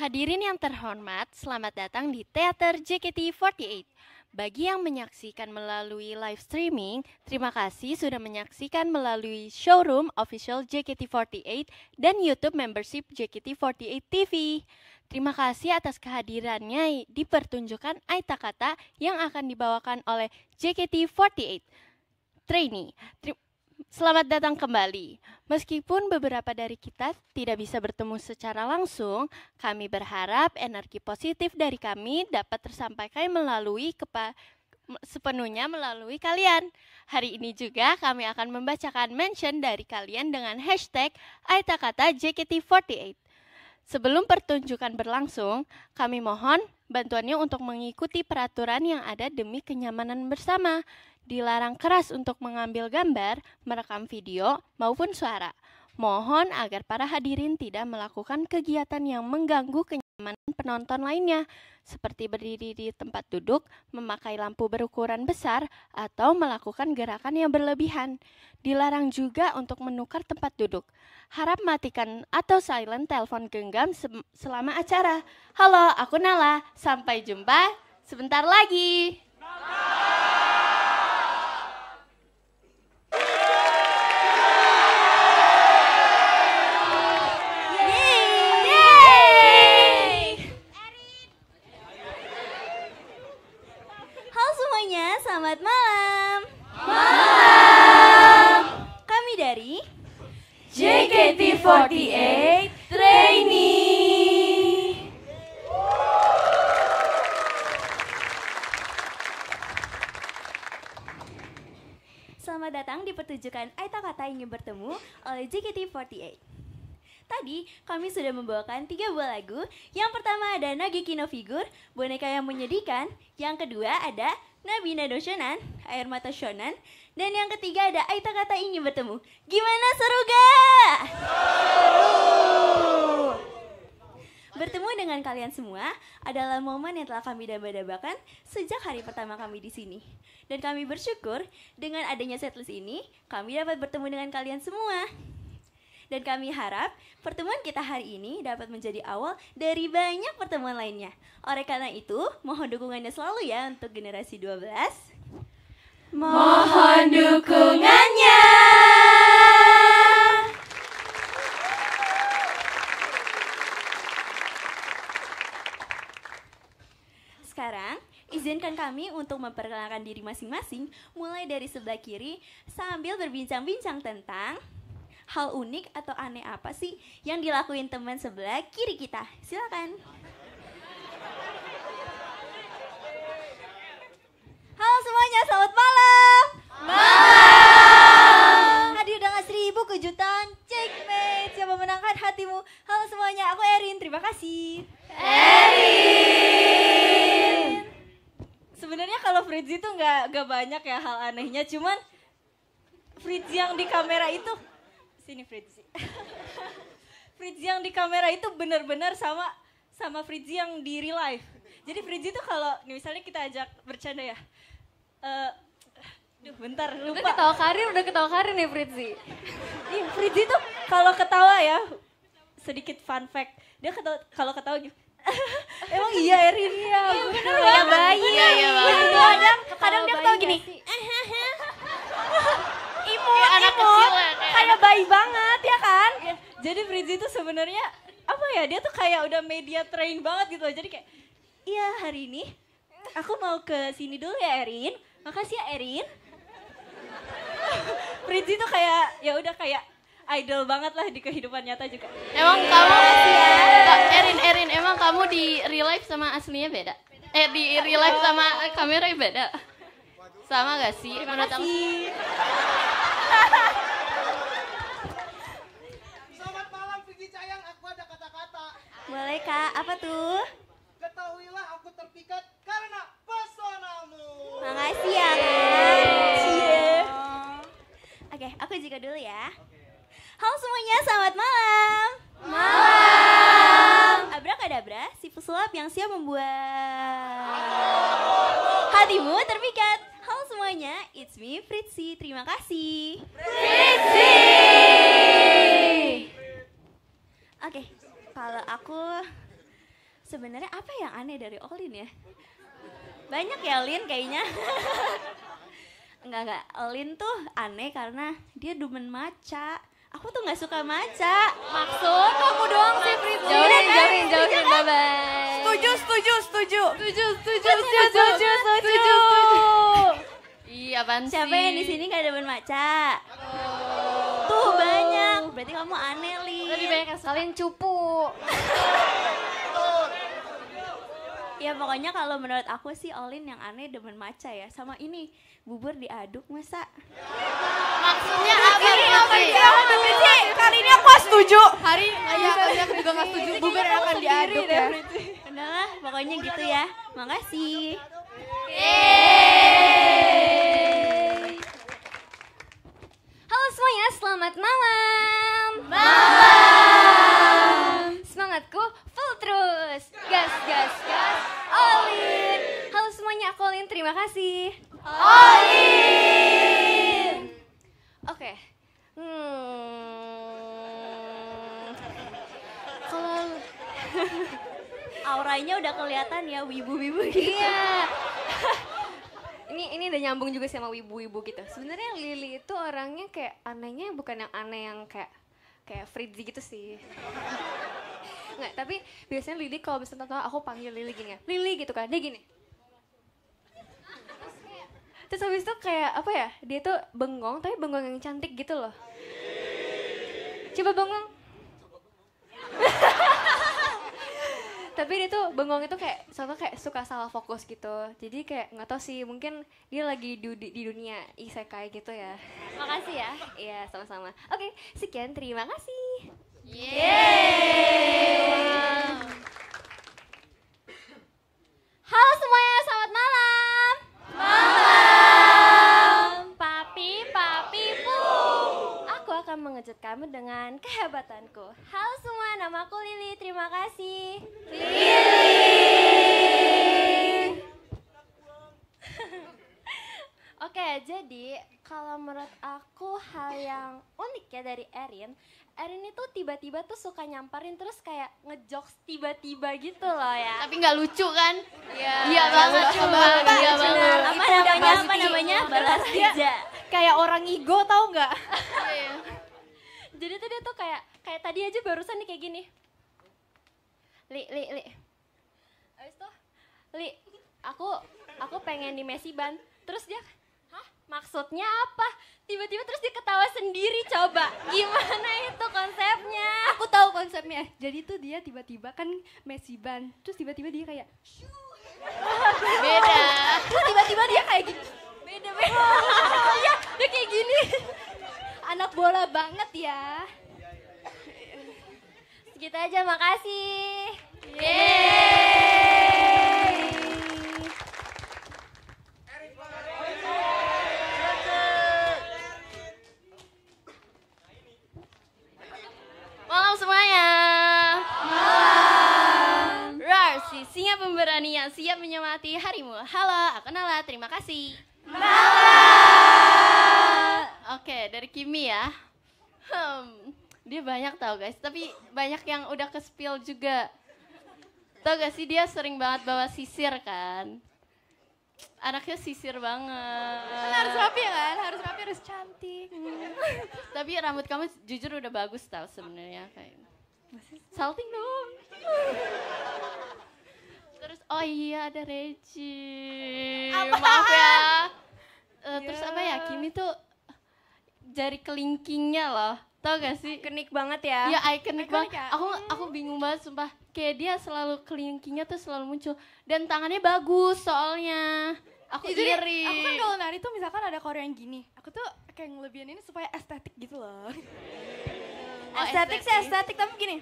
Hadirin yang terhormat, selamat datang di Teater JKT48. Bagi yang menyaksikan melalui live streaming, terima kasih sudah menyaksikan melalui showroom official JKT48 dan YouTube membership JKT48 TV. Terima kasih atas kehadirannya di pertunjukan Aita Kata yang akan dibawakan oleh JKT48 Trainee. Selamat datang kembali. Meskipun beberapa dari kita tidak bisa bertemu secara langsung, kami berharap energi positif dari kami dapat tersampaikan melalui kepa sepenuhnya melalui kalian. Hari ini juga kami akan membacakan mention dari kalian dengan hashtag Aitakata JKT48. Sebelum pertunjukan berlangsung, kami mohon Bantuannya untuk mengikuti peraturan yang ada demi kenyamanan bersama. Dilarang keras untuk mengambil gambar, merekam video, maupun suara. Mohon agar para hadirin tidak melakukan kegiatan yang mengganggu kenyamanan penonton lainnya, seperti berdiri di tempat duduk, memakai lampu berukuran besar, atau melakukan gerakan yang berlebihan. Dilarang juga untuk menukar tempat duduk. Harap matikan atau silent telepon genggam se selama acara. Halo, aku Nala. Sampai jumpa sebentar lagi. Nala! Bertemu oleh JKT48. Tadi kami sudah membawakan tiga buah lagu. Yang pertama ada Nagi no Figur, Boneka yang Menyedihkan. Yang kedua ada Nabina Nado Shonan, Air Mata Shonan. Dan yang ketiga ada Aita Kata Ingin Bertemu. Gimana seru gak? Seru! Bertemu dengan kalian semua adalah momen yang telah kami daba-dabakan sejak hari pertama kami di sini. Dan kami bersyukur dengan adanya setlist ini, kami dapat bertemu dengan kalian semua. Dan kami harap pertemuan kita hari ini dapat menjadi awal dari banyak pertemuan lainnya. Oleh karena itu, mohon dukungannya selalu ya untuk generasi 12. Mohon dukungannya. Izinkan kami untuk memperkenalkan diri masing-masing mulai dari sebelah kiri sambil berbincang-bincang tentang hal unik atau aneh apa sih yang dilakuin teman sebelah kiri kita. Silakan. Fritzi. Fritzi yang di kamera itu benar-benar sama sama Fritzi yang di real life. Jadi Fritzi tuh kalau misalnya kita ajak bercanda ya. Uh, Duh, bentar lupa. Udah ketawa karir, udah ketawa karir nih Fritzi. Iya, Fritzi tuh kalau ketawa ya sedikit fun fact. Dia ketawa, kalau ketawa gitu. Emang iya Erin iya. Iya bener ya bayi. Iya iya, iya, iya iya Kadang kadang dia ketawa gini. Imut, imut. Anak kecil ya kayak bayi banget ya kan? Iya. Jadi Fritzy itu sebenarnya apa ya dia tuh kayak udah media train banget gitu jadi kayak iya hari ini aku mau ke sini dulu ya Erin makasih ya Erin Fritzy tuh kayak ya udah kayak idol banget lah di kehidupan nyata juga emang yeah. kamu yeah. Erin Erin emang kamu di real life sama aslinya beda, beda. eh di real life sama kamera beda sama gak sih Terima kasih. Boleh kak, apa tuh? Ketahuilah aku terpikat karena pesonamu. Makasih ya kak. Ya. Oh. Oke, aku juga dulu ya. Halo semuanya, selamat malam. Malam. Abra Abrakadabra, si pesulap yang siap membuat hatimu terpikat. Halo semuanya, it's me Fritzi. Terima kasih. Fritzi. kalau aku sebenarnya apa yang aneh dari Olin ya? Banyak ya Olin kayaknya. enggak enggak, Olin tuh aneh karena dia demen maca. Aku tuh nggak suka maca. Maksud kamu doang sih Fritz. Iya jauhin, kan? jauhin, iya jauhin, kan? bye bye. Setuju, setuju, setuju. Setuju, setuju, setuju, setuju, setuju. Iya, apaan Siapa yang di sini nggak demen maca? Tuh banyak. Berarti kamu aneh, Li banyak yang kalian cupu. ya pokoknya kalau menurut aku sih Olin yang aneh demen maca ya sama ini bubur diaduk masa maksudnya apa ini apa diaduk sih kali ini aku setuju hari ini aku juga nggak setuju bubur akan diaduk ya udahlah pokoknya gitu ya makasih Halo semuanya, selamat malam. Malam aku full terus. Gas, gas, gas. Olin. Halo semuanya, aku Olin. Terima kasih. Olin. Oke. Okay. Hmm. Kalau auranya udah kelihatan ya wibu-wibu gitu. Iya. ini ini udah nyambung juga sama wibu-wibu gitu. Sebenarnya Lili itu orangnya kayak anehnya bukan yang aneh yang kayak kayak frizzy gitu sih. Enggak, tapi biasanya Lili kalau misalnya contoh aku panggil Lili gini ya. Lili gitu kan, dia gini. Terus habis itu kayak apa ya, dia tuh bengong, tapi bengong yang cantik gitu loh. Coba bengong. tapi dia tuh bengong itu kayak contoh kayak suka salah fokus gitu jadi kayak nggak tau sih mungkin dia lagi di, di dunia isekai gitu ya makasih ya iya sama-sama oke sekian terima kasih Yeay. Halo semuanya, selamat malam. Malam. Papi, papi, pu. Aku akan mengejut kamu dengan kehebatanku. Halo semua, aku Lili. Terima kasih. Lili. Oke, jadi kalau menurut aku hal yang unik ya dari Erin, Erin itu tiba-tiba tuh suka nyamperin terus kayak ngejokes tiba-tiba gitu loh ya. Tapi nggak lucu kan? Iya. Iya, iya banget banget. Iya banget. Apa namanya? Apa namanya? Iya. Balas kerja. Kayak orang ego tau nggak? Jadi tuh dia tuh kayak kayak tadi aja barusan nih kayak gini. Li, li, li. Abis tuh, li, aku aku pengen di Messi ban. Terus dia, hah? Maksudnya apa? Tiba-tiba terus dia ketawa sendiri coba. Gimana itu ya jadi tuh dia tiba-tiba kan Messi ban terus tiba-tiba dia kayak beda terus tiba-tiba dia kayak gini beda beda iya dia kayak gini anak bola banget ya segitu aja makasih yeay berani yang siap menyemati harimu. Halo, aku Nala. Terima kasih. Nala. Oke, dari Kimi ya. Hmm, dia banyak tau guys, tapi banyak yang udah ke spill juga. Tau gak sih dia sering banget bawa sisir kan? Anaknya sisir banget. Kan harus rapi kan, harus rapi harus cantik. Hmm. tapi rambut kamu jujur udah bagus tau sebenarnya kayak. Salting dong terus oh iya ada Regi maaf ya uh, eh, yeah. terus apa ya Kimi tuh jari kelingkingnya loh tau gak sih ikonik banget ya iya ikonik banget ya. aku aku hmm. bingung banget sumpah kayak dia selalu kelingkingnya tuh selalu muncul dan tangannya bagus soalnya aku ya, jadi, iri aku kan kalau nari tuh misalkan ada yang gini aku tuh kayak ngelebihin ini supaya estetik gitu loh oh, estetik, estetik sih estetik tapi gini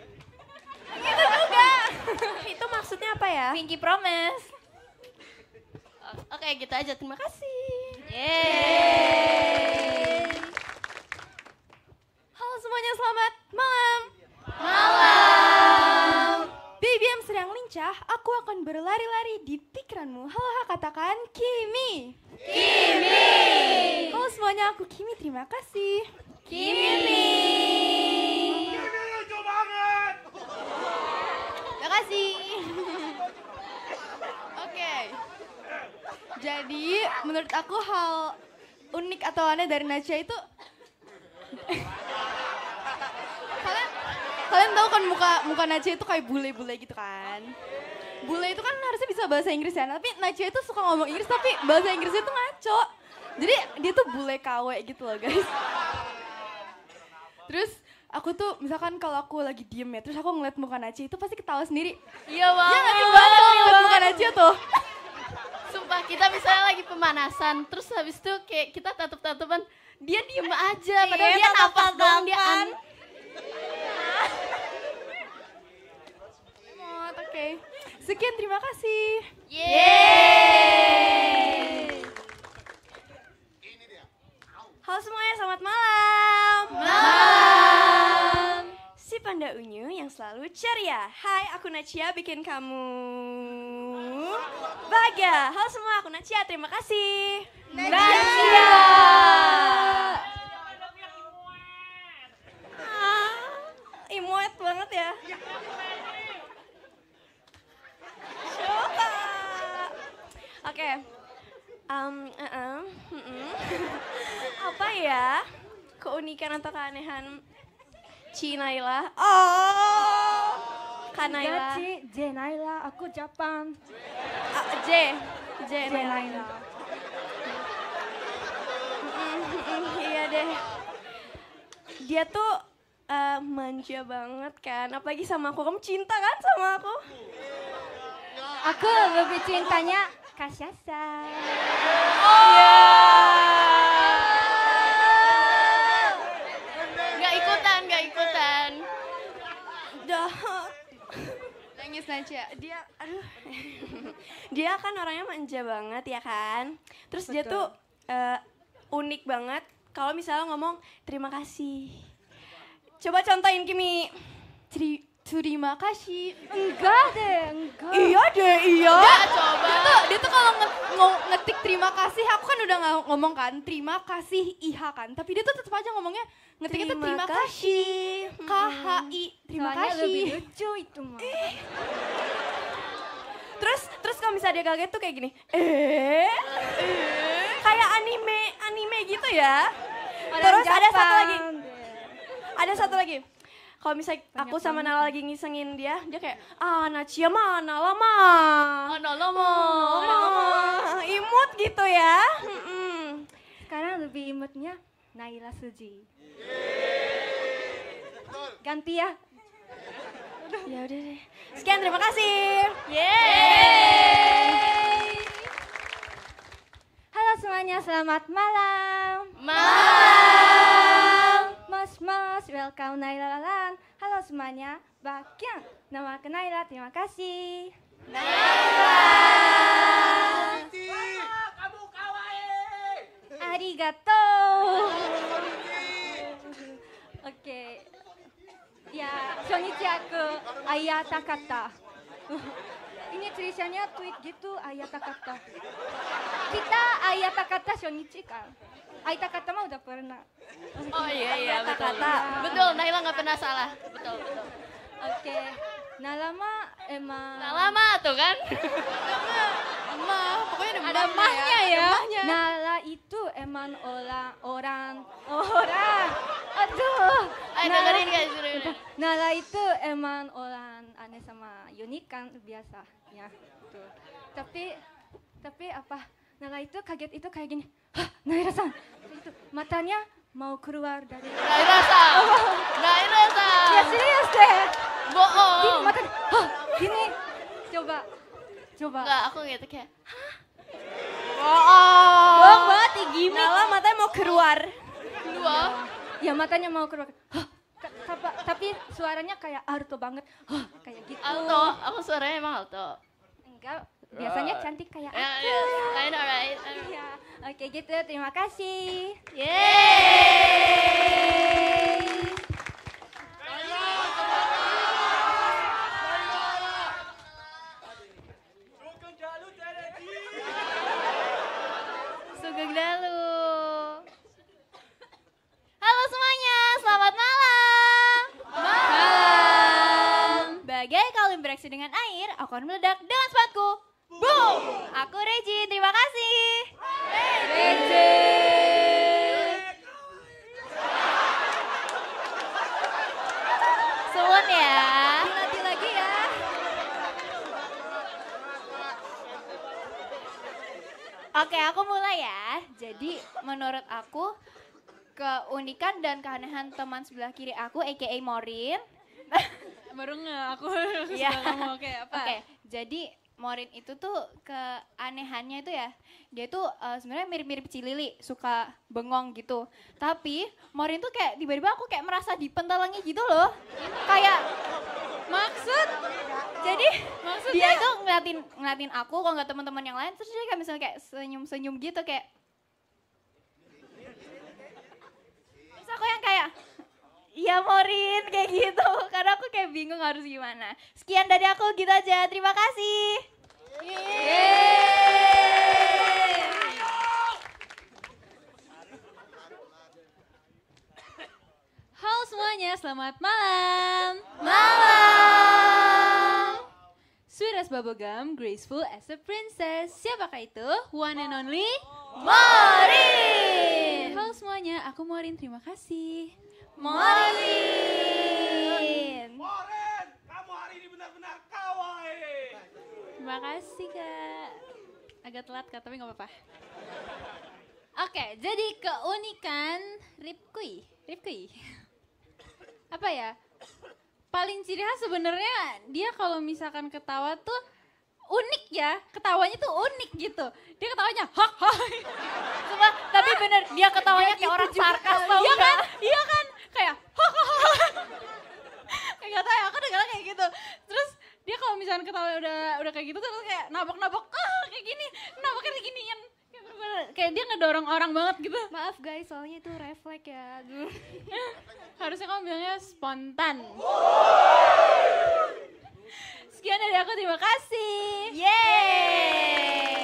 itu juga. Itu maksudnya apa ya? Pinky promise. Oke, okay, gitu aja. Terima kasih. Yeay. Halo semuanya, selamat malam. Malam. BBM sedang lincah, aku akan berlari-lari di pikiranmu. Halo, katakan Kimi. Kimi. Halo semuanya, aku Kimi. Terima kasih. Kimi. Kimi. Jadi menurut aku hal unik atau aneh dari Nacia itu kalian kalian tahu kan muka muka Nacia itu kayak bule-bule gitu kan? Bule itu kan harusnya bisa bahasa Inggris ya, tapi Nacia itu suka ngomong Inggris tapi bahasa Inggrisnya itu ngaco. Jadi dia tuh bule kawe gitu loh guys. Terus aku tuh misalkan kalau aku lagi diem ya, terus aku ngeliat muka Nacia itu pasti ketawa sendiri. Iya, iya banget. Iya banget, ngeliat muka Nacia tuh sumpah kita misalnya lagi pemanasan terus habis itu kayak kita tatap-tatapan dia diem aja iya, padahal dia nafas dong dia an iya. Oke, sekian terima kasih. Yeay. Halo semuanya, selamat malam. Panda Unyu yang selalu ceria. Hai, aku Nacia bikin kamu bahagia. Halo semua, aku Nacia. Terima kasih. Nacia. Nacia. Ah, banget ya. Coba. Oke. Um, uh -uh. Apa ya keunikan atau keanehan Cinaila. Oh. Kanaila. Jenaila, aku Jepang, ah, J, J, Jenaila. Mm-hmm, iya deh. Dia tuh uh, manja banget kan, apalagi sama aku. Kamu cinta kan sama aku? Aku lebih cintanya Kasyasa. Oh. Yeah. dia aduh dia kan orangnya manja banget ya kan terus Betul. dia tuh uh, unik banget kalau misalnya ngomong terima kasih coba contohin Kimi Ciri terima kasih. Enggak deh, enggak. Iya deh, iya. Enggak, coba. Dia tuh, dia tuh kalau nge, nge, ngetik terima kasih, aku kan udah ngomong kan, terima kasih iha kan. Tapi dia tuh tetap aja ngomongnya ngetiknya itu tuh terima kasih. k h i terima Soalnya kasih. lebih lucu itu mah. Eh. Terus, terus kalau misalnya dia kaget tuh kayak gini, eh, eh. kayak anime, anime gitu ya. Orang terus ada satu lagi, ada satu lagi, kalau misalnya Banyak aku sama Nala lagi ngisengin dia, dia kayak ah Nacia mah Nala mah. Oh, Nala mah. Imut gitu ya. Mm -mm. Sekarang lebih imutnya Naila Suji. Ganti ya. Ya udah deh. Sekian terima kasih. Yeay. Halo semuanya, selamat malam. Malam. Mas mas, welcome Naila Lala. Halo semuanya, Bakyang. Nama Kenaila, terima kasih. Naila! Kamu kawaii! Arigato! Oke. Ya, shonichi aku ayata kata. Ini tulisannya tweet gitu ayata kata. Kita ayata kata shonichi kan. Aita kata mah udah pernah. oh iya iya betul. Kata. Betul, Naila nggak pernah salah. Betul betul. Oke. Okay. Nalama emang. Nalama tuh kan. Emah, pokoknya ada, ada mahnya ya. ya. Mahnya. Nala itu emang orang orang orang. Aduh. Ayo Nala, dengerin guys, Nala itu emang orang aneh sama unik kan biasanya. Tuh. Tapi tapi apa Nah itu kaget itu kayak gini. Hah, Naira-san. Itu matanya mau keluar dari Naira-san. Naira-san. Ya serius deh. Bohong. Gini matanya. Hah, gini. Coba. Coba. Enggak, aku gitu kayak. Hah? Bohong. Bohong banget ya gimmick. Nala matanya mau keluar. Dua. Ya matanya mau keluar. Hah, tapi suaranya kayak alto banget. Hah, kayak gitu. Alto, aku suaranya emang alto. Enggak, Biasanya ah. cantik kayak aku. Yeah, yeah. I know, right? Yeah. Oke okay, gitu, terima kasih. Yeay! selamat malam. Bagai dengan air, aku akan meledak dengan sepatku. Aku Reji, terima kasih. Reji. Suun ya. Nanti lagi ya. Oke, aku mulai ya. Jadi menurut aku keunikan dan keanehan teman sebelah kiri aku aka Morin baru nge aku yeah. kamu oke apa? Oke, okay, jadi Morin itu tuh keanehannya itu ya, dia tuh uh, sebenarnya mirip-mirip Cilili, suka bengong gitu. Tapi Morin tuh kayak tiba-tiba aku kayak merasa dipentalangi gitu loh. Kayak maksud jadi maksudnya dia tuh ngeliatin ngeliatin aku kalau nggak teman-teman yang lain terus dia kayak misalnya kayak senyum-senyum gitu kayak terus aku yang kayak Iya Morin kayak gitu karena aku kayak bingung harus gimana. Sekian dari aku gitu aja. Terima kasih. Yeay. Halo semuanya, selamat malam. Malam. Sweet as bubblegum, graceful as a princess. Siapakah itu? One and only Morin. Halo semuanya, aku Morin. Terima kasih. Morin. Morin, kamu hari ini benar-benar kawaii. Terima kasih kak. Agak telat kak, tapi nggak apa-apa. Oke, jadi keunikan Ripkui. Ripkui. Apa ya? Paling ciri khas sebenarnya dia kalau misalkan ketawa tuh unik ya. Ketawanya tuh unik gitu. Dia ketawanya hok hok. Cuma, tapi bener dia ketawanya kayak gitu orang sarkas Iya kan? Iya kan? kayak kayak gak tau ya aku dengar kayak gitu terus dia kalau misalnya ketawa udah udah kayak gitu terus kayak nabok-nabok ah, kayak gini nabok kayak gini yang, kayak dia ngedorong orang banget gitu maaf guys soalnya itu refleks ya harusnya kamu bilangnya spontan sekian dari aku terima kasih yeay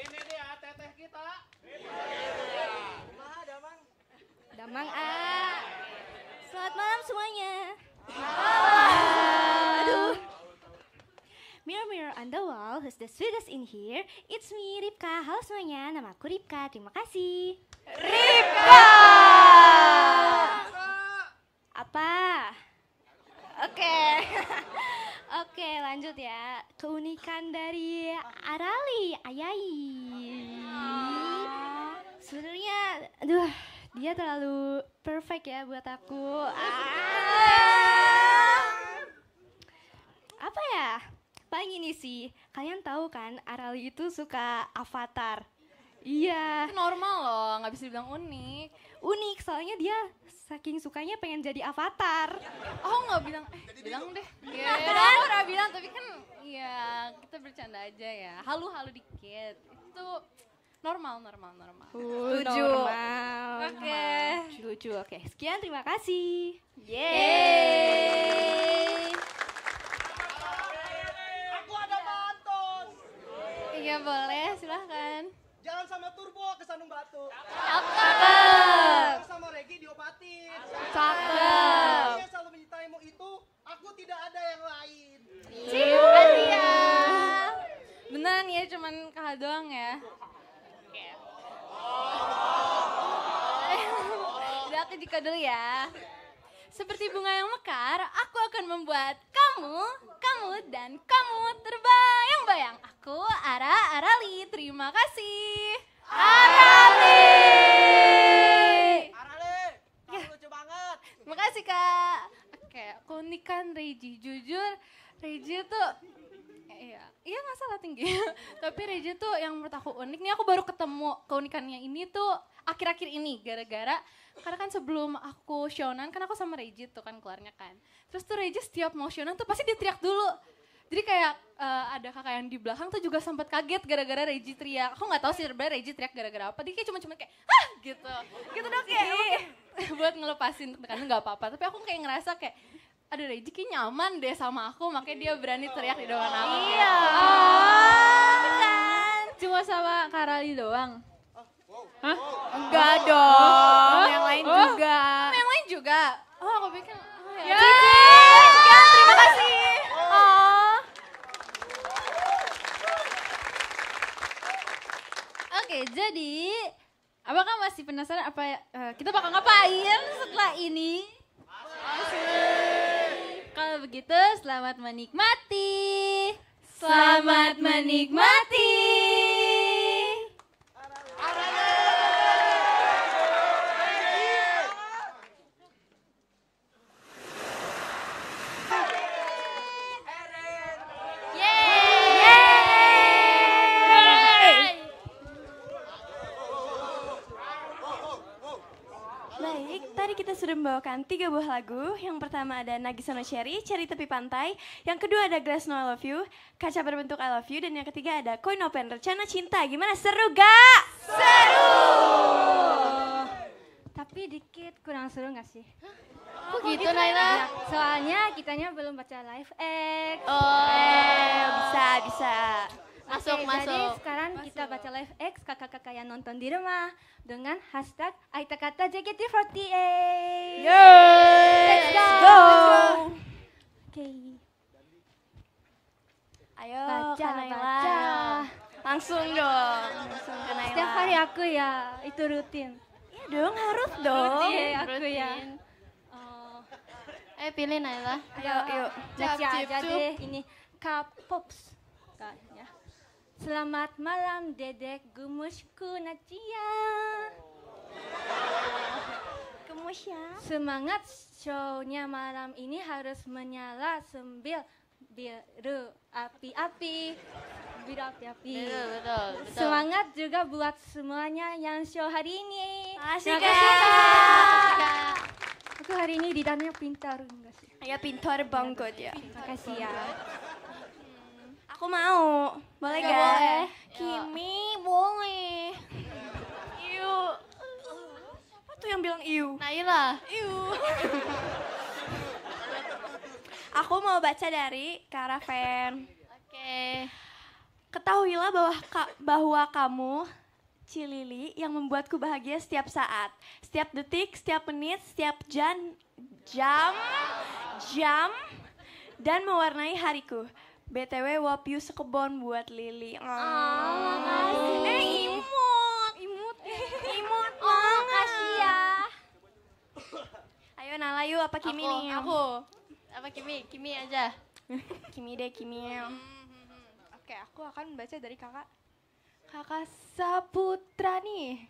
ini dia teteh kita Mang A. Selamat malam semuanya. Aduh. Mirror mirror on the wall, who's the sweetest in here? It's me, Ripka. Halo semuanya, nama aku Ripka. Terima kasih. Ripka. Apa? Oke. Oke, lanjut ya. Keunikan dari Arali Ayai. Sebenarnya, aduh, dia terlalu perfect ya buat aku. Ah. Apa ya? Paling ini sih, kalian tahu kan Arali itu suka avatar. Iya. Itu normal loh, nggak bisa dibilang unik. Unik, soalnya dia saking sukanya pengen jadi avatar. Oh nggak bilang, eh jadi bilang deh. Iya, yeah, kan? aku bilang, tapi kan iya kita bercanda aja ya. Halu-halu dikit. Itu normal normal normal lucu oke lucu oke sekian terima kasih yeay aku ada bantos iya boleh silahkan jalan sama turbo ke Sanung Batu cakep sama Regi diobatin cakep yang selalu menyintaimu itu aku tidak ada yang lain terima kasih ya beneran ya cuman kakak doang ya Berarti di dulu ya. Seperti bunga yang mekar, aku akan membuat kamu, kamu, dan kamu terbayang-bayang. Aku Ara Arali, terima kasih. Arali! Arali, kamu ya. lucu banget. Makasih kak. Oke, aku nikah Reji. Jujur, Reji tuh Eh, iya, iya nggak salah tinggi. Tapi Reja tuh yang menurut aku unik nih aku baru ketemu keunikannya ini tuh akhir-akhir ini gara-gara karena kan sebelum aku shonan kan aku sama Reji tuh kan keluarnya kan. Terus tuh Reji setiap mau shonan tuh pasti dia teriak dulu. Jadi kayak uh, ada kakak yang di belakang tuh juga sempat kaget gara-gara Reji teriak. Aku nggak tahu sih sebenarnya Reji teriak gara-gara apa. Dia kayak cuma-cuma kayak ah gitu. Gitu dong kayak iya. buat ngelepasin tekanan nggak apa-apa. Tapi aku kayak ngerasa kayak aduh Reji kayak nyaman deh sama aku makanya dia berani teriak di depan aku. Iya. Oh, Cuma sama Karali doang. Hah? Enggak dong, yang lain oh. juga. Oh. Yang lain juga. Oh, aku pikir oh, ya. Ya. ya. terima kasih. Oh. Oke, jadi apakah masih penasaran apa uh, kita bakal ngapain setelah ini? Masih. Kalau begitu selamat menikmati. Selamat menikmati. sudah membawakan tiga buah lagu. Yang pertama ada Nagisa no Cherry, Cherry Tepi Pantai. Yang kedua ada Glass No I Love You, Kaca Berbentuk I Love You. Dan yang ketiga ada Coin Open, Rencana Cinta. Gimana, seru gak? Seru! Tapi dikit kurang seru gak sih? Kok gitu, gitu Naila? Soalnya kitanya belum baca live X. Oh, eh, bisa, bisa. Masuk, okay, masuk. Jadi sekarang masuk. kita baca live X kakak-kakak yang nonton di rumah dengan hashtag Aitakata JKT48. Yeay! Let's go! go. go. Oke. Okay. Ayo, baca, Kanaila. baca. Langsung dong. Langsung. Naila. Setiap hari aku ya, itu rutin. Iya dong, harus dong. Rutin, iya, aku ya. rutin. ya. Eh, pilih Naila. Ayo, yuk. Baca ini kapops. Kan. Selamat malam dedek gemusku Natia. Gemus ya. Semangat shownya malam ini harus menyala sembil biru api-api. Biru api-api. Betul, betul, Semangat juga buat semuanya yang show hari ini. Asik ya. ya. Aku hari ini didanya pintar enggak sih? Ya pintar banget ya. Makasih ya. Aku mau. Boleh gak? Boleh. Kimi boleh. Iu. Siapa tuh yang bilang iu? Naila. Iu. Aku mau baca dari Karaven. Oke. Ketahuilah bahwa, ka bahwa kamu Cilili yang membuatku bahagia setiap saat, setiap detik, setiap menit, setiap jam, jam, jam, dan mewarnai hariku. BTW Wapyu sekebon buat Lili. Oh, ah. makasih. Eh, imut, imut, imut. Oh, makasih ya. Ayo Nala yuk, apa Kimi aku, nih? Aku, apa Kimi? Kimi aja. Kimi deh, Kimi. Hmm, hmm, hmm. Oke, aku akan membaca dari kakak. Kakak Saputra nih.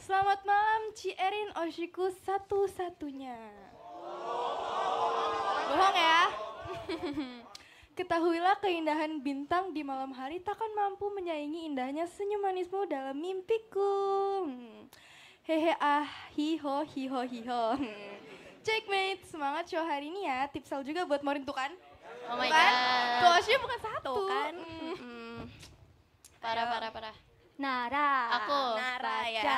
Selamat malam, Ci Erin Oshiku satu-satunya. Bohong ya? Ketahuilah keindahan bintang di malam hari takkan mampu menyaingi indahnya senyum manismu dalam mimpiku. Hehe ah, hi ho hi ho hi ho. Checkmate, semangat show hari ini ya. tipsal juga buat Morin tuh kan? Oh my kan? god. Tuasnya bukan satu. kan. para para Parah, parah, parah. Nara. Aku. Nara ya.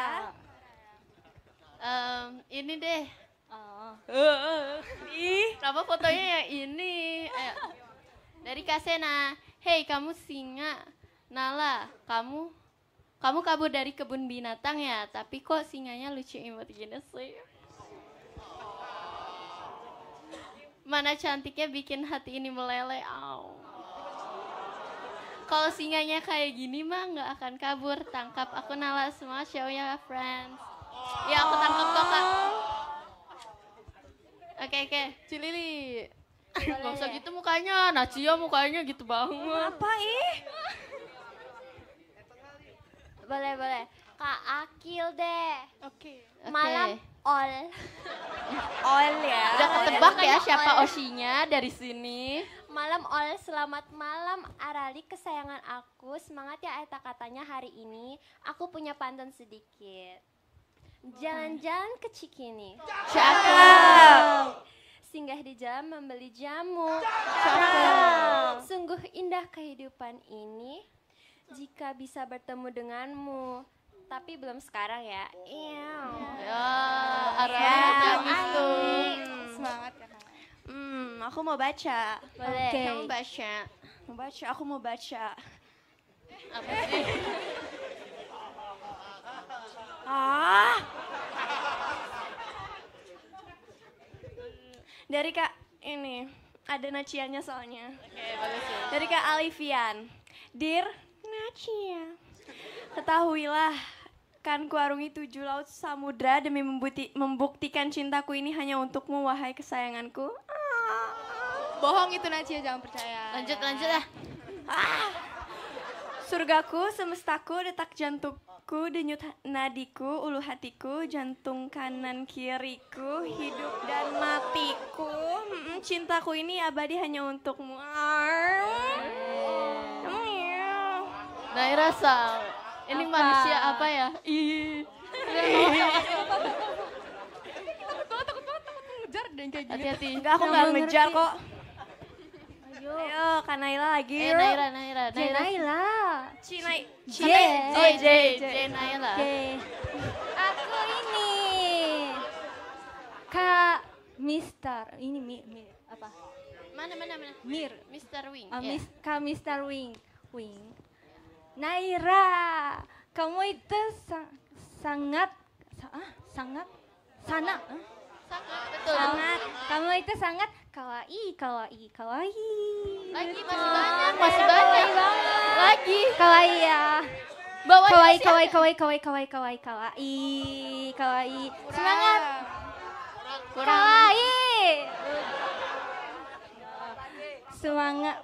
ini deh. Oh. Uh, Ih. Kenapa fotonya yang ini? Ayo. Eh, dari Kasena. Hei, kamu singa. Nala, kamu kamu kabur dari kebun binatang ya, tapi kok singanya lucu imut gini sih? Mana cantiknya bikin hati ini meleleh. Au. Kalau singanya kayak gini mah nggak akan kabur. Tangkap aku Nala semua show ya friends. Ya aku tangkap kok kak. Oke okay, oke. Okay. Cilili. Gak usah gitu mukanya, nacio mukanya gitu banget. Apa ih? boleh, boleh. Kak Akil deh. Oke. Okay. Malam all. all ya. Udah ya. ketebak ya siapa all. Osinya dari sini. Malam all, selamat malam Arali kesayangan aku. Semangat ya Eta katanya hari ini. Aku punya pantun sedikit. Jalan-jalan ke Cikini. Cakep singgah di jam membeli jamu. Cakep. Sungguh indah kehidupan ini jika bisa bertemu denganmu. Tapi belum sekarang ya. Iya. Ya, arahnya itu. Semangat ya. Hmm, aku mau baca. Boleh. Okay. Kamu baca. Mau baca, aku mau baca. Apa sih? ah! Dari Kak ini ada naciannya soalnya. okay, bagus ya. Dari Kak Alifian. dir Nacia, ketahuilah kan kuarungi tujuh laut samudra demi membuti, membuktikan cintaku ini hanya untukmu wahai kesayanganku. Ah. Bohong itu Nacia, jangan percaya. Lanjut, ya. lanjut lah. Ah. Surgaku, semestaku, detak jantung Nafasku, denyut nadiku, ulu hatiku, jantung kanan kiriku, hidup dan matiku. cintaku ini abadi hanya untukmu. Emang mm. nah, ini apa? manusia apa ya? Ih. Hati-hati. Enggak, aku nggak ngejar kok. Ayo, Kak Naila lagi. Eh, Naira, Naira, Naira. Naila. Cinai. J. J. J. J. Naila. Aku ini. Kak Mister. Ini mi, mi apa? Mana, mana, mana? Mir. Mister Wing. Uh, Kak Mister Wing. Wing. Naira, kamu itu sang, sangat, ah, sangat, sana. Ah? sangat betul sangat kamu itu sangat kawaii kawaii kawaii lagi gitu. masih banyak masih banyak banget. lagi kawaii ya Bawa kawaii kawaii, kawaii kawaii kawaii kawaii kawaii kawaii kawaii semangat kawaii semangat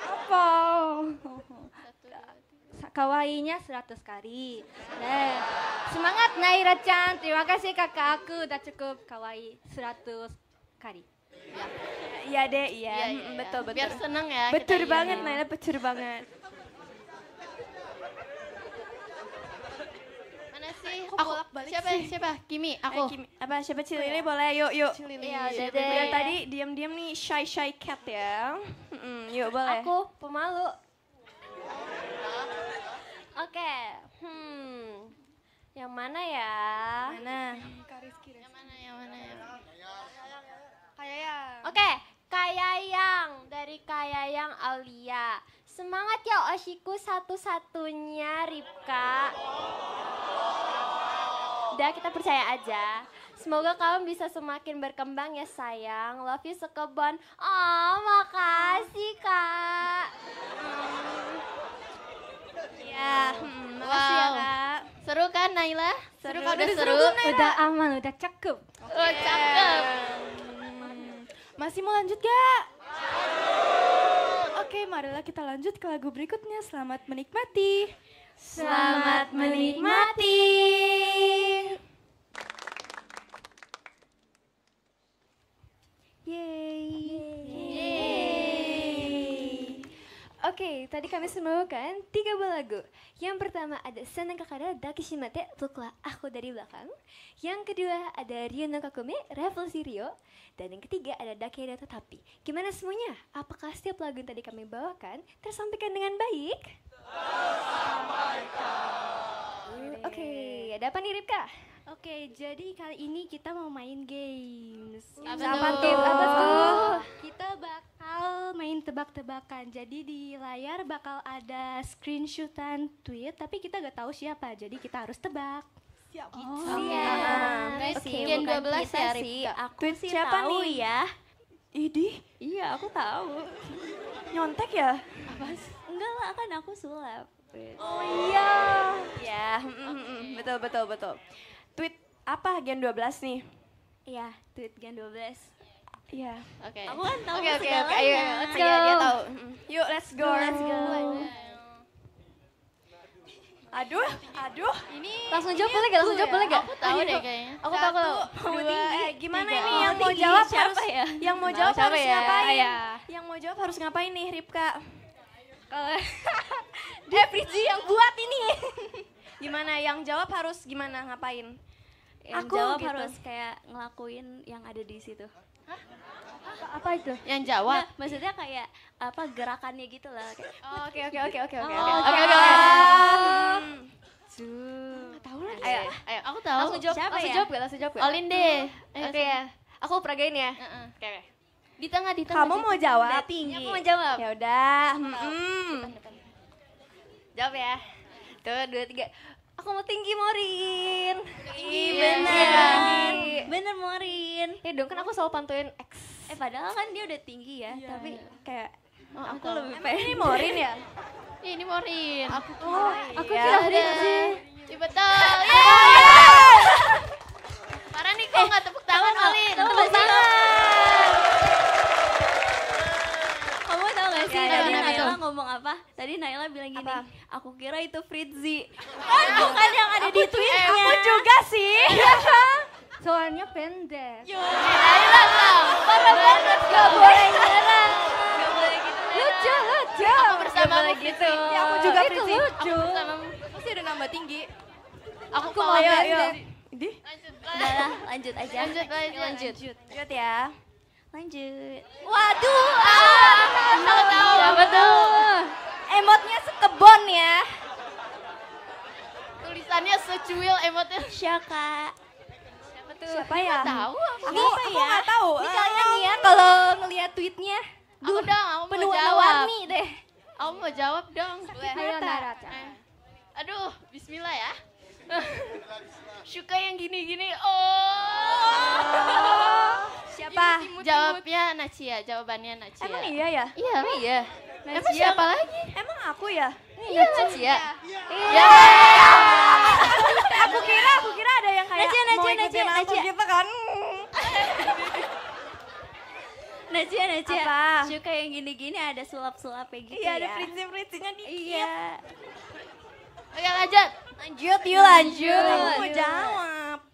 apa kawainya 100 kali. Yeah. semangat Naira Chan. Terima kasih kakak aku udah cukup kawaii 100 kali. Iya, iya deh, iya. Yeah, yeah, betul, betul. Biar seneng ya. Betul banget, iya. Naira, betul banget. Mana sih? Aku balik siapa, sih. siapa? Kimi, eh, aku. Eh, Kimi. Apa siapa Cilili oh, ya. boleh? Yuk, yuk. Cilili. Iya, iya deh. tadi diam-diam nih shy shy cat ya. Mm, yuk boleh. Aku pemalu. Oke, okay. hmm, yang mana ya? Mana? Kariski. Yang mana? Yang mana? Ya? Yang mana? Oke, kayak Kayayang dari Kayayang Alia. Semangat ya Oshiku satu-satunya Ripka. Udah kita percaya aja. Semoga kamu bisa semakin berkembang ya sayang. Love you sekebon. Oh, makasih kak. Hmm. Ya, hmm, makasih ya kak. Seru kan Naila? Seru, seru kan? Udah seru, seru kan, udah aman, udah cakep. Okay. Oh, cakep. Iya. Masih mau lanjut gak? Oke, marilah kita lanjut ke lagu berikutnya. Selamat menikmati. Selamat menikmati. Oke, tadi kami membawakan tiga buah lagu. Yang pertama ada Senang Kakara Dakishimate Tuklah Aku Dari Belakang. Yang kedua ada Rio no Kakume Revolusi Rio. Dan yang ketiga ada Dakeira Tetapi. Gimana semuanya? Apakah setiap lagu yang tadi kami bawakan tersampaikan dengan baik? Tersampaikan. Oke, okay, ada apa nih Ripka? Oke, jadi kali ini kita mau main games. Apa tuh? apa tuh? Kita bakal main tebak-tebakan. Jadi di layar bakal ada screenshotan tweet, tapi kita gak tahu siapa. Jadi kita harus tebak. Siap. Gitu. Oh, siap. Yeah. Oke, okay, Gen ya, sih. Aku tweet sih siapa tahu nih? ya. Idi? Iya, aku tahu. Nyontek ya? Apa sih? Enggak lah, kan aku sulap. Oh iya. Ya, yeah. okay. betul betul betul apa Gen 12 nih? Iya, tweet Gen 12. Iya. Oke. Okay. Aku kan tahu Oke, oke, oke. Ayo, let's go. Iya, Yuk, let's go. Let's go. Aduh, aduh. Ini langsung jawab boleh gak? Langsung jawab boleh ya? gak? Aku tahu deh kayaknya. Aku tahu kalau dua, eh, gimana ini yang mau jawab harus ya? Yang mau jawab ya? harus ngapain? Yang mau jawab harus ngapain nih, Ripka? Kalau Dia yang buat ini. gimana yang jawab harus gimana ngapain? yang aku jawab gitu. harus kayak ngelakuin yang ada di situ. Hah? Apa, itu? Yang jawab? Nah, maksudnya kayak apa gerakannya gitu lah. Oh, oke oke oke oke oke oke oh, oke oke. oke oke oke oke oke oke oke oke oke oke oke oke oke oke Langsung jawab ya? gak? Olin deh. Oke okay, ya. Aku peragain ya. Oke. Uh -uh. oke Di tengah, di tengah. Kamu di mau jawab? Udah tinggi. Aku mau jawab. Ya udah. oke oke ya. Jawab ya. Tuh, dua, tiga aku mau tinggi Morin tinggi iya. bener iya. bener Morin ya dong kan aku selalu pantuin X eh padahal kan dia udah tinggi ya yeah. tapi kayak oh, aku lebih pengen ini Morin ya ini Morin aku tuh oh, aku ya. dia sih iya, betul ya parah nih kok nggak tepuk tangan Morin tepuk tangan Naila ngomong apa? Tadi Naila bilang gini, apa? aku kira itu Fritzi. Oh, kan oh, bukan yang ada aku di Twitter. Aku juga sih. Soalnya pendek. Yo. Naila lah. Parah banget. Gak boleh gitu, nyerang. Gak boleh gitu. Lucu, lucu. Aku bersama gitu. Ya, aku juga itu Fritzi. Lucu. Aku bersama. Pasti udah nambah tinggi. Aku, aku mau ya. Lanjut. Udah lanjut aja. Lanjut, lanjut. Lanjut, lanjut ya lanjut waduh ah, iya, tahu tahu apa tuh emotnya sekebon ya tulisannya secuil emotnya siapa siapa tuh siapa ya tahu aku siapa ya? aku nggak tahu ini kalian nih ya kalau ngelihat tweetnya Duh, dong, aku penuh mau jawab. nih deh. Aku mau jawab dong. Ayo, Nara. Aduh, bismillah ya. Suka yang gini-gini. oh. Siapa? Jawabnya Najia Nacia, ya, jawabannya Nacia. Emang ya. iya ya? Iya, emang iya. Nacia. Emang siapa lagi? Emang aku ya? Iya, Nacia. Ya. Iya. iya. Aku kira, aku kira ada yang kayak Nacia, Nacia, mau Nacia, aku Nacia. gitu kan. Nacia, Nacia. Apa? Suka yang gini-gini ada sulap sulapnya gitu iya, ya. Iya, ada prinsip-prinsipnya dikit. Iya. Oke, lanjut. Lanjut, yuk lanjut. Aku mau jawab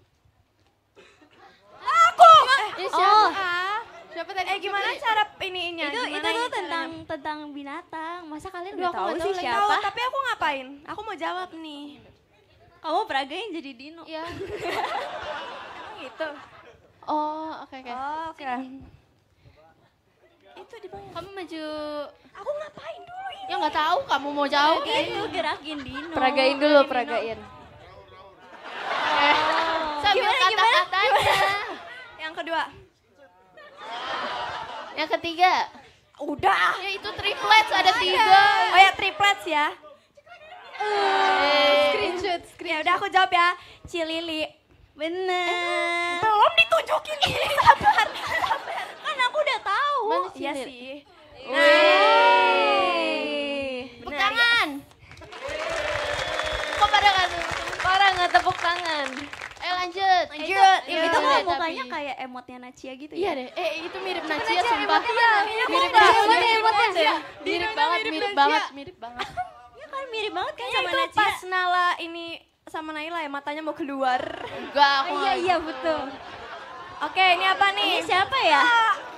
aku. Ya, siapa? Oh. Siapa tadi? Eh gimana cara cara ini? Itu gimana itu tuh tentang caranya? tentang binatang. Masa kalian udah tahu sih siapa? Tahu, tapi aku ngapain? Aku mau jawab nih. Kamu peragain jadi dino. Iya. Emang gitu. Oh, oke okay, oke. Okay. Oh, oke. Okay. Itu di bawah. Kamu maju. Aku ngapain dulu ini? Ya nggak tahu kamu mau jauh. Gitu, gerakin dino. Peragain dulu, peragain. Dino. peragain. Oh. Sambil kata-katanya. Yang kedua. Yang ketiga. Udah. Ya itu triplets ada tiga. Oh ya triplets ya. Uh, screenshot, screenshot. Ya udah aku jawab ya. Cilili. Bener. Belum ditunjukin. Iya, sabar, sabar. Kan aku udah tahu. Iya sih. tepuk Pegangan. Iya. Kok pada nggak tepuk tangan? lanjut. Lanjut. Itu, iya, itu kalau iya, mukanya iya, kayak emotnya Nacia gitu ya? Iya deh. Eh itu mirip Nacia, Nacia sumpah. Iya, mirip, mirip banget. Mirip banget. Mirip banget, mirip banget, mirip banget. Ya kan mirip banget kan sama Nacia. Pas Nala ini sama Naila ya matanya mau keluar. Enggak, aku oh, Iya, iya betul. Oke, ini apa nih? Ini siapa ya?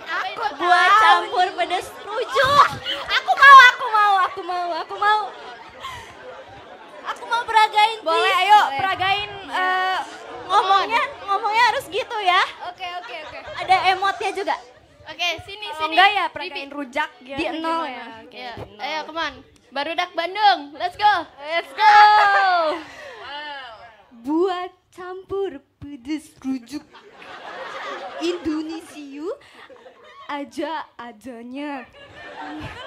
Aku buat campur pedas rujuk. Oh, aku mau, aku mau, aku mau, aku mau. Aku mau peragain. Boleh, ayo peragain. Eh, ngomongnya ngomongnya harus gitu ya. Oke okay, oke okay, oke. Okay. Ada emotnya juga. Oke, okay, sini oh, sini. enggak ya peragain rujak ya. Di nol ya. Okay, iya. yeah. Ayo, come on. dak Bandung. Let's go. Let's go. wow. Buat campur pedes rujuk Indonesia aja adanya.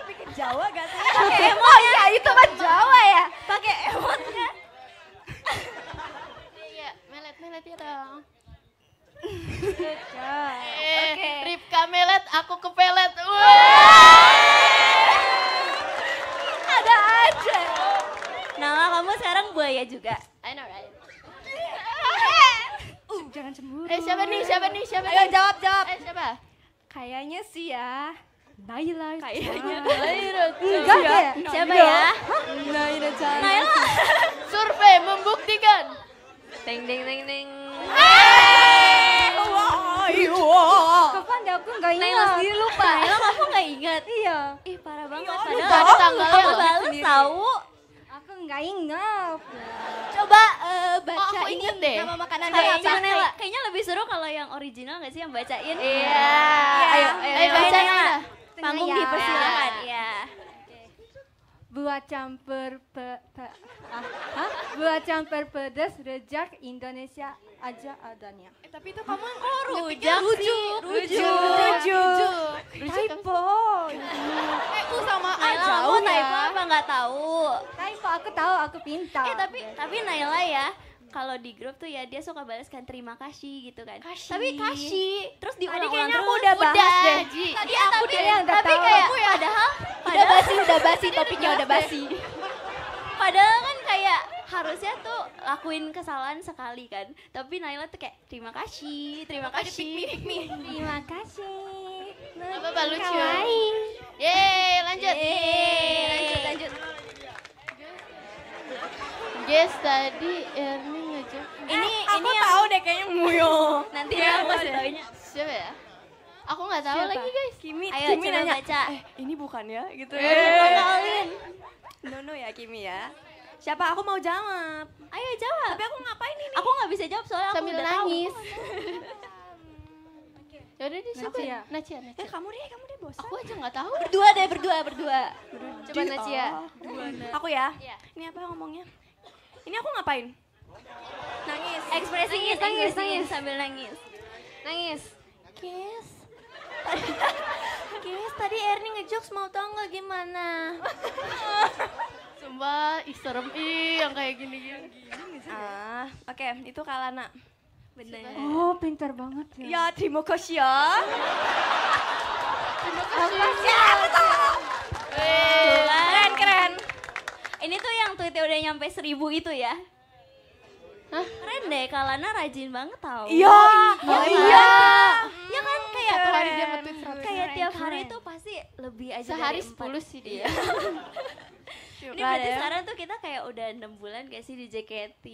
Bikin kan Jawa gak sih? Pakai emot ya, itu kan Jawa ya. Pakai emotnya. Melet ya, dong. Eh, Oke. okay. Ripka Melet, aku kepelet. Ada aja. Nama kamu sekarang buaya juga. I know right. Uh, jangan cemburu. Eh siapa nih? Siapa nih? Siapa? Ayo nih? jawab jawab. Eh siapa? Kayaknya sih ya. Naila Kayaknya Naila Enggak ya? Siapa ya? Naila Naila Survei membuktikan Teng teng teng teng. Kapan deh aku nggak ingat. Nailah sendiri lupa. Nailah aku nggak ingat. Iya. Ih parah banget. Iya, Padahal ada tanggalnya loh. Balas tahu. Aku nggak ingat. Coba uh, baca oh, ini deh. nama makanan Kaya, apa? Kayaknya lebih seru kalau yang original nggak sih yang bacain? Iya. iya. iya. Ayo, ayo, eh, ayo, ayo baca Panggung dipersilakan. Ya. Iya buah campur pe, pe ah, ah, buah campur pedas rejak Indonesia aja adanya. Eh, tapi itu kamu kok rujak rujuk, rujuk, rujuk, rujuk. Typo. Typo sama aja. Kamu typo apa nggak tahu? Typo aku tahu, aku pintar. Eh tapi tapi Naila ya, kalau di grup tuh ya dia suka balas kan terima kasih gitu kan Kasih. tapi kasih terus di ulang kayaknya aku udah bahas iya, udah, deh Ji. tadi ya, aku deh yang tapi tahu. kayak ya. padahal, padahal udah basi udah basi topiknya udah basi padahal kan kayak harusnya tuh lakuin kesalahan sekali kan tapi Naila tuh kayak terima kasih terima kasih terima kasih apa pak lucu yeay lanjut yeay lanjut lanjut Yes, tadi Erni Eh, ini eh, aku ini tahu yang... deh kayaknya Muyo nanti ya aku kasih taunya siapa ya aku nggak tahu siapa? lagi guys Kimi ayo Kimi coba nanya, baca eh ini bukan ya gitu Eh, kenalin no no ya Kimi ya siapa aku mau jawab ayo jawab tapi aku ngapain ini aku nggak bisa jawab soalnya sambil aku udah nangis ya udah deh siapa Nacia. Ya? Nacia Nacia eh kamu deh kamu deh bosan aku aja nggak tahu berdua deh berdua berdua coba Nacia aku ya iya. ini apa ngomongnya ini aku ngapain Nangis. Ekspresi nangis, nangis, nangis, sambil nangis. Nangis. Kiss. Kiss, tadi Erni ngejokes mau tau nggak gimana? Sumpah, ih serem ih yang kayak gini gini. Ah, oke, okay, itu Kalana. benar. Ya? Oh, pintar banget ya. Ya, terima kasih ya. terima kasih. Ya, betul. Keren, keren. Ini tuh yang tweetnya udah nyampe seribu itu ya. Keren deh, Kalana rajin banget tau Iya, oh, iya Iya, iya, kan? iya. iya kan kayak tiap hari dia Kayak tiap hari itu pasti lebih aja Sehari sepuluh sih dia Ini berarti ya. sekarang tuh kita kayak udah enam bulan kayak sih di JKT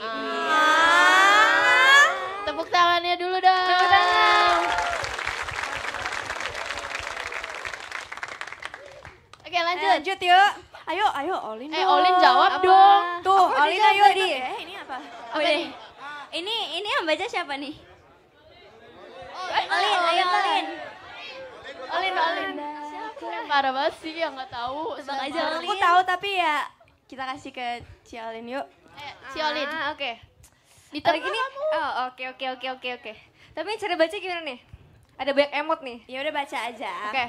ah. Tepuk tangannya dulu dong Tepuk tangan Oke lanjut eh. Lanjut yuk Ayo, ayo Olin Eh Olin jawab dong Tuh, Olin ayo di siapa? Oh, deh. Ah. Ini ini yang baca siapa nih? Oh, eh, Olin, Olin, ayo Olin. Olin, Olin. Siapa? Parah banget sih yang nggak tahu. Tebak aja Olin. Aku tahu tapi ya kita kasih ke Ciolin yuk. Eh, Ciolin. Ah, oke. Okay. Di tengah ini. Oh, oke okay, oke okay, oke okay, oke okay. oke. Tapi cara baca gimana nih? Ada banyak emot nih. Ya udah baca aja. Oke. Okay.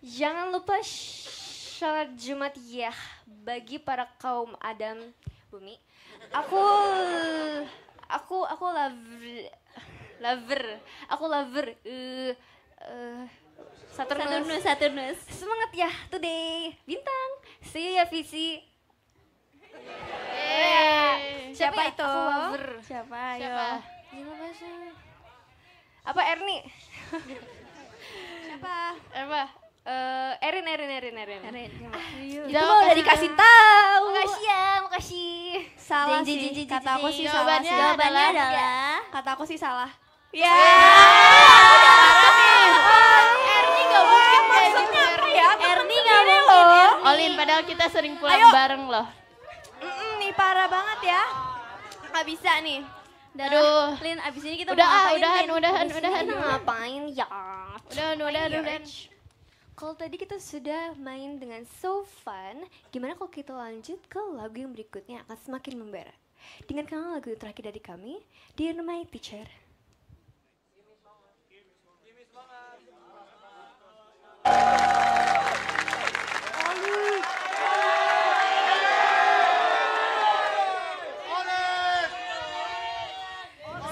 Jangan lupa sholat Jumat ya bagi para kaum Adam bumi aku aku aku lover lover aku lover uh, uh, Saturnus. Saturnus, Saturnus. Semangat ya today. Bintang. See ya visi. Yeah. Siapa, Siapa ya? itu? Aku lover. Siapa? Ayo. Siapa? Apa Erni? Siapa? Apa? Uh, Erin, Erin, Erin, Erin. Erin. Ah, itu mah udah dikasih tahu. Makasih ya, makasih. Salah sih. Kata aku sih salah. Jawabannya adalah kata aku sih salah. Ya. Erin gak mungkin maksudnya apa ya? Erni gak mungkin. Olin, padahal kita sering pulang bareng loh. Nih parah banget ya. Gak bisa nih. Aduh. Lin, abis ini kita udah, udahan, udahan, udahan, udahan. Ngapain ya? Udah udahan, udahan. Kalau tadi kita sudah main dengan So Fun, gimana kalau kita lanjut ke lagu yang berikutnya akan semakin membara. kenal lagu terakhir dari kami, Dear My Teacher.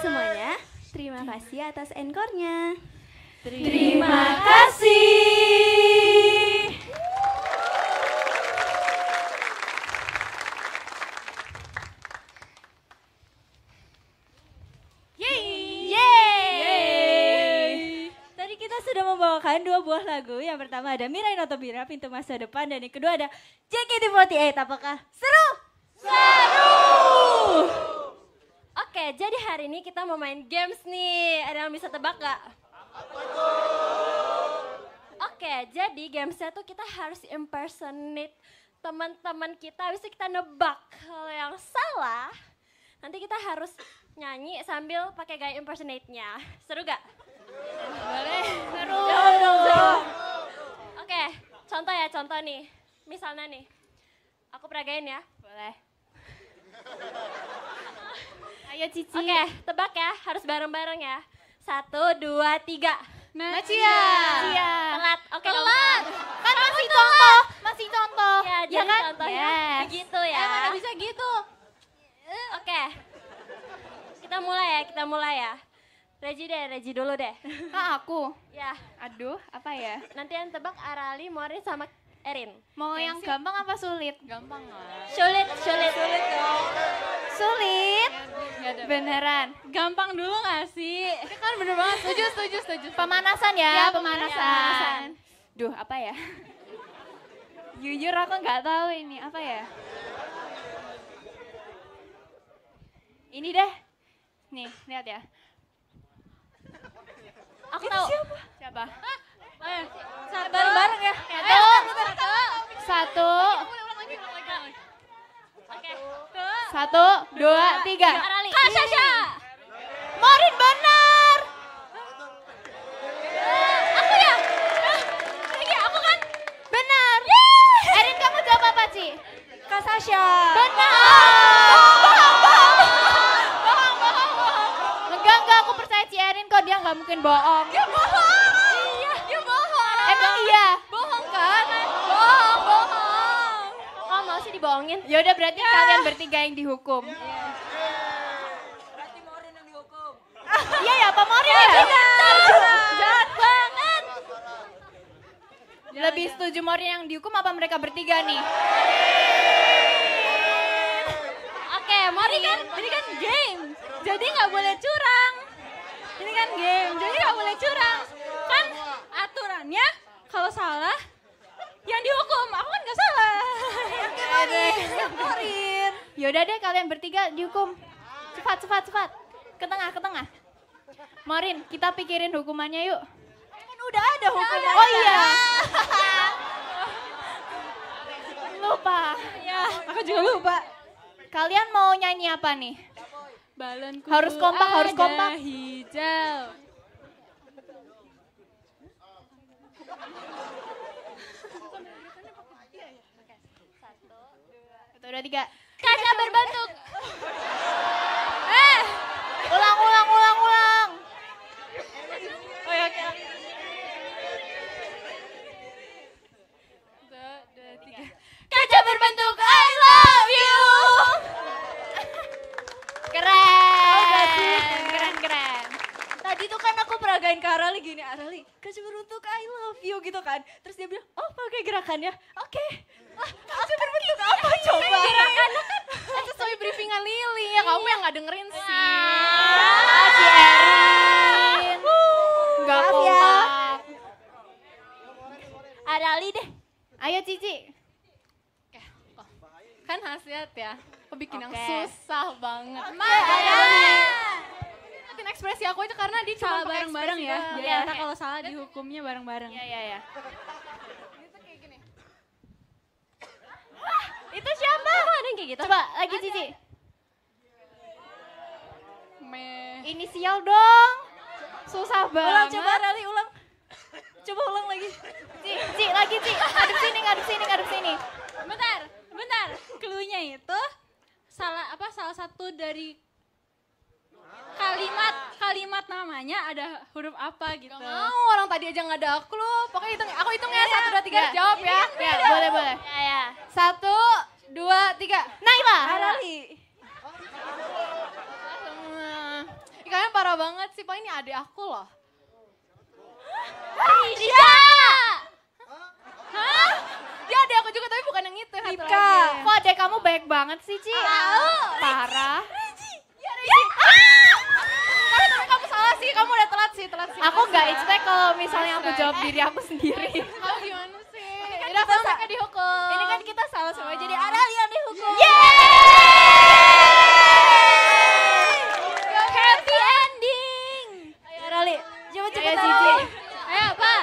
Semuanya, terima kasih atas encore-nya. Terima kasih. membawakan dua buah lagu. Yang pertama ada Mirai Notobira, Pintu Masa Depan. Dan yang kedua ada JKT48. Apakah seru? Seru! Oke, jadi hari ini kita mau main games nih. Ada yang bisa tebak gak? Apa itu? Oke, jadi gamesnya tuh kita harus impersonate teman-teman kita. Habis itu kita nebak. Kalau yang salah, nanti kita harus nyanyi sambil pakai gaya impersonate-nya. Seru gak? Boleh. Seru. Oke, contoh ya, contoh nih. Misalnya nih, aku peragain ya. Boleh. Ayo Cici. Oke, okay, tebak ya, harus bareng-bareng ya. Satu, dua, tiga. Nacia. Nacia. Telat. Oke, okay, telat. Kan masih telat. contoh, masih contoh. Iya, iya kan? Ya, ya kan? contohnya yes. begitu ya. Eh, mana bisa gitu? Oke. Kita mulai ya, kita mulai ya. Reji deh, Reji dulu deh. Kak ah, aku? Ya. Aduh, apa ya? Nanti yang tebak Arali, Mori sama Erin. Mau Kayak yang gampang apa sulit? Gampang lah. Sulit, sulit. Sulit dong. Sulit? Iya, Beneran. Gampang dulu gak sih? Itu kan bener banget, setuju, setuju, setuju. Pemanasan ya, ya pemanasan. pemanasan. Duh, apa ya? Jujur aku nggak tahu ini, apa ya? Ini deh. Nih, lihat ya. Aku tahu. Siapa? Siapa? Ayo, eh, eh, satu. Bareng-bareng ya. Satu. Satu. Satu, dua, tiga. kasasha iya. Morin benar. Aku ya? Eh, iya, aku kan? Benar. Erin kamu jawab apa, sih kasasha Benar. gak mungkin bohong. Ya bohong. Iya. Ya bohong. Emang iya. Bohong kan? Bohong, bohong. Oh mau sih dibohongin? Ya udah berarti yeah. kalian bertiga yang dihukum. Yeah. Yeah. Berarti Morin yang dihukum. Iya ya, Pak Morin ya. ya? Iya. Jahat banget. Lebih setuju Morin yang dihukum apa mereka bertiga nih? Oke, okay, Morin kan ini kan game. Jadi nggak boleh curang kan game jadi nggak boleh curang kan aturannya kalau salah yang dihukum aku kan nggak salah laporin yaudah deh kalian bertiga dihukum cepat cepat cepat ke tengah ke tengah Morin kita pikirin hukumannya yuk kan udah ada hukumannya oh iya lupa ya aku juga lupa kalian mau nyanyi apa nih Balonku harus kompak, harus kompak. Hijau. Satu, dua, tiga. Kaca berbentuk. eh, ulang, ulang, ulang, ulang. Oh ya, oke. Okay. jagain ke Arali gini, Arali kasih beruntuk I love you gitu kan. Terus dia bilang, oh pakai gerakannya, oke. Okay. kasih berbentuk apa iya, coba? Gerakan iya, iya, kan sesuai briefingan Lili, ya kamu yang gak dengerin sih. Ah, apa Gak kompak. Arali deh. Ayo Cici. Oh. Kan khasiat ya, aku okay. yang susah banget. Okay. Arali ekspresi aku aja karena dia salah bareng-bareng ya. Jadi ya, ya. kalau salah dihukumnya bareng-bareng. Iya, iya, iya. Itu siapa? Oh, ada yang kayak gitu? Coba lagi ada. Cici. Me. Inisial dong. Susah banget. Ulang coba Rali ulang. Coba ulang lagi. Cici Cici lagi Cici. di sini, di sini, di sini. Bentar, bentar. Keluarnya itu salah apa salah satu dari kalimat kalimat namanya ada huruf apa gitu. Gak mau orang tadi aja nggak ada aku Pokoknya hitung aku hitung ya, satu dua tiga jawab ya. Ya, boleh boleh. ya. Satu dua tiga. Naila. Harali. kalian parah banget sih, pokoknya ini adik aku loh. Risha! Dia adik aku juga tapi bukan yang itu. Rika. Kok adik kamu baik banget sih, Ci? Parah. sih, kamu udah telat sih, telat sih. Aku nggak expect kalau misalnya aku jawab eh, diri aku sendiri. Kamu gimana sih? Ini kan kita sa- dihukum. Ini kan kita salah semua, jadi ah. Arel yang dihukum. Yeay! Happy ending! Ayo Areli, coba cerita Ayo apa?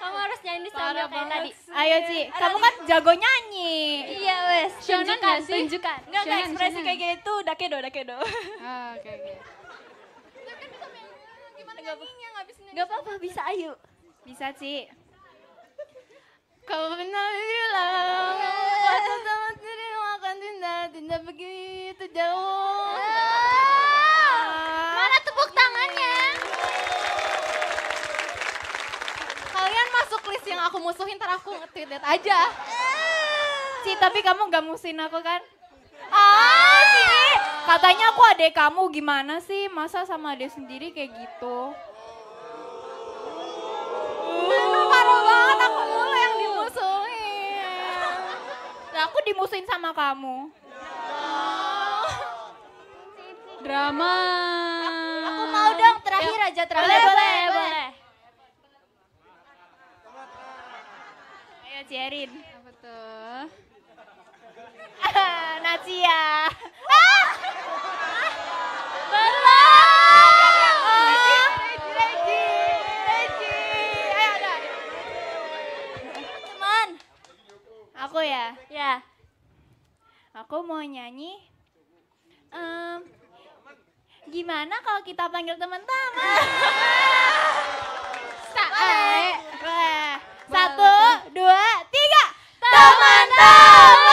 Kamu harus nyanyi di sana kayak tadi. Ayo Ci, kamu kan jago nyanyi. Iya wes, tunjukkan, tunjukkan. Enggak, enggak ekspresi kayak gitu, dakedo, dakedo. Ah, oke, oke nggak apa apa-apa bisa Ayu bisa sih kau benar bilang kata teman sendiri makan tunda tunda begitu jauh ah, mana tepuk tangannya kalian masuk list yang aku musuhin ntar aku tweet aja Ci, tapi kamu gak musuhin aku kan? Ah, sini Katanya aku adek kamu gimana sih? Masa sama adek sendiri kayak gitu? parah banget aku mulu yang dimusuhin. aku dimusuhin sama kamu. Oh. Drama. Aku, aku mau dong terakhir ya. aja terakhir. Boleh, boleh, boleh. boleh. Ayo Jerin. Apa tuh? Nacia. gimana kalau kita panggil teman-teman? Satu, dua, tiga. Teman-teman.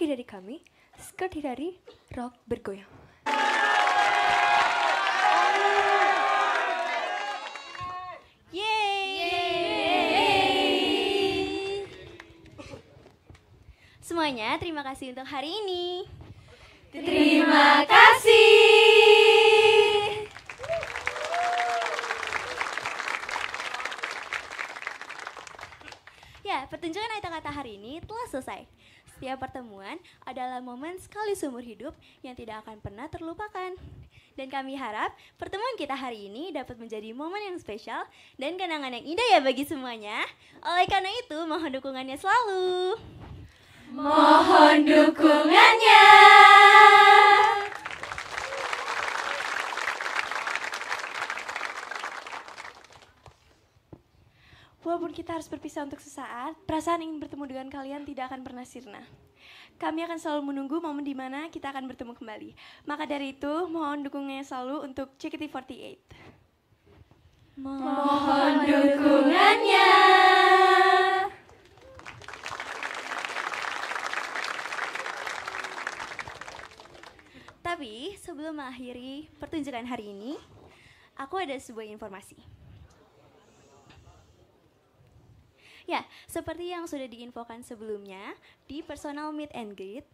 kaki dari kami, skirt dari rock bergoyang. Semuanya, terima kasih untuk hari ini. Terima kasih. Ya, pertunjukan kata Kata hari ini telah selesai. Setiap pertemuan adalah momen sekali seumur hidup yang tidak akan pernah terlupakan. Dan kami harap pertemuan kita hari ini dapat menjadi momen yang spesial dan kenangan yang indah ya bagi semuanya. Oleh karena itu, mohon dukungannya selalu. Mohon dukungannya. Walaupun kita harus berpisah untuk sesaat, perasaan ingin bertemu dengan kalian tidak akan pernah sirna. Kami akan selalu menunggu momen di mana kita akan bertemu kembali. Maka dari itu, mohon dukungannya selalu untuk CKT48. Mohon dukungannya. Tapi sebelum mengakhiri pertunjukan hari ini, aku ada sebuah informasi. Ya, seperti yang sudah diinfokan sebelumnya, di personal meet and greet,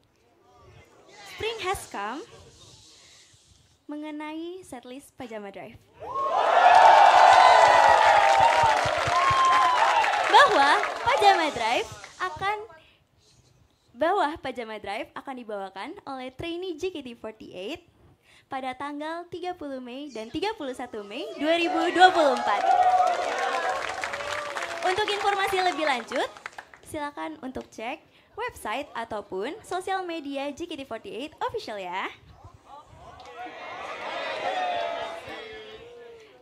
spring has come mengenai setlist Pajama Drive. Bahwa Pajama Drive akan bahwa Pajama Drive akan dibawakan oleh trainee JKT48 pada tanggal 30 Mei dan 31 Mei 2024. Untuk informasi lebih lanjut, silakan untuk cek website ataupun sosial media JKT48 official ya.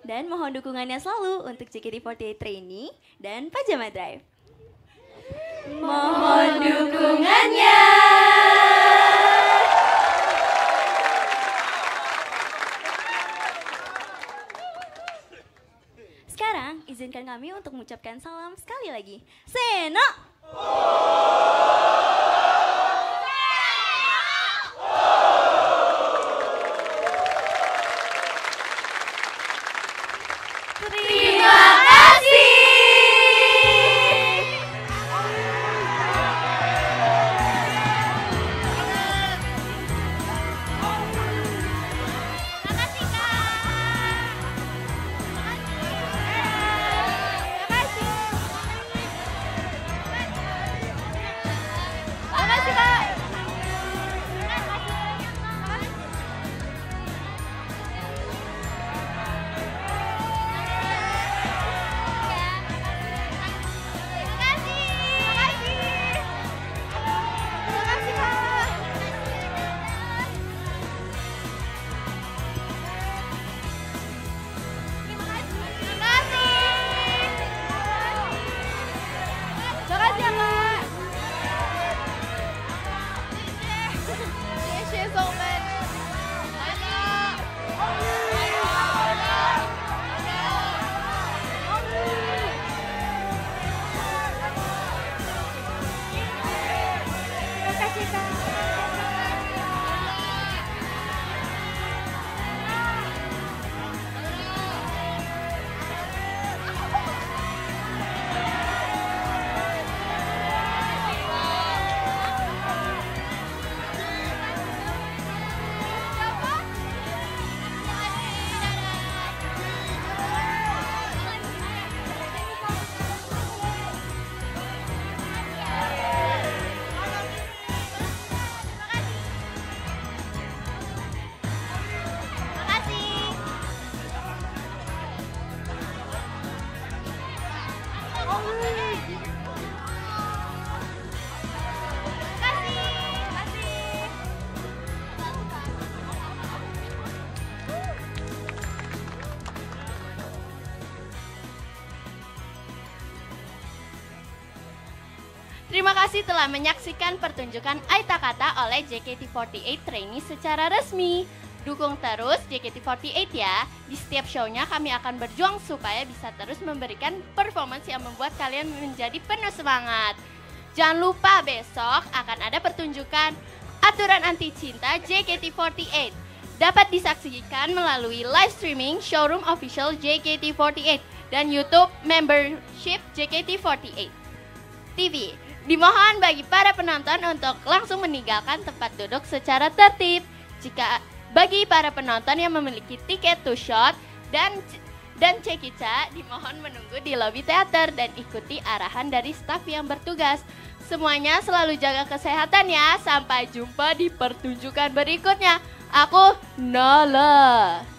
Dan mohon dukungannya selalu untuk JKT48 Trainee dan Pajama Drive. Mohon dukungannya. Izinkan kami untuk mengucapkan salam sekali lagi. Seno! Oh. kasih telah menyaksikan pertunjukan Aita Kata oleh JKT48 Trainee secara resmi. Dukung terus JKT48 ya. Di setiap show-nya kami akan berjuang supaya bisa terus memberikan performance yang membuat kalian menjadi penuh semangat. Jangan lupa besok akan ada pertunjukan Aturan Anti Cinta JKT48. Dapat disaksikan melalui live streaming showroom official JKT48 dan YouTube membership JKT48. TV, Dimohon bagi para penonton untuk langsung meninggalkan tempat duduk secara tertib. Jika bagi para penonton yang memiliki tiket to shot dan dan cekica dimohon menunggu di lobi teater dan ikuti arahan dari staf yang bertugas. Semuanya selalu jaga kesehatan ya. Sampai jumpa di pertunjukan berikutnya. Aku Nola.